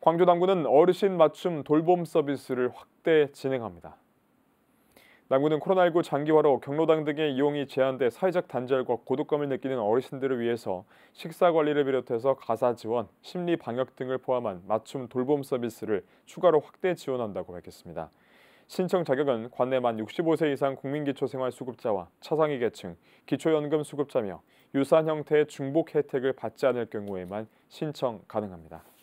광주당구는 어르신 맞춤 돌봄 서비스를 확대 진행합니다. 당구는 코로나19 장기화로 경로당 등의 이용이 제한돼 사회적 단절과 고독감을 느끼는 어르신들을 위해서 식사 관리를 비롯해서 가사 지원, 심리 방역 등을 포함한 맞춤 돌봄 서비스를 추가로 확대 지원한다고 밝혔습니다. 신청 자격은 관내 만 65세 이상 국민기초생활수급자와 차상위 계층, 기초연금 수급자며 유사한 형태의 중복 혜택을 받지 않을 경우에만 신청 가능합니다.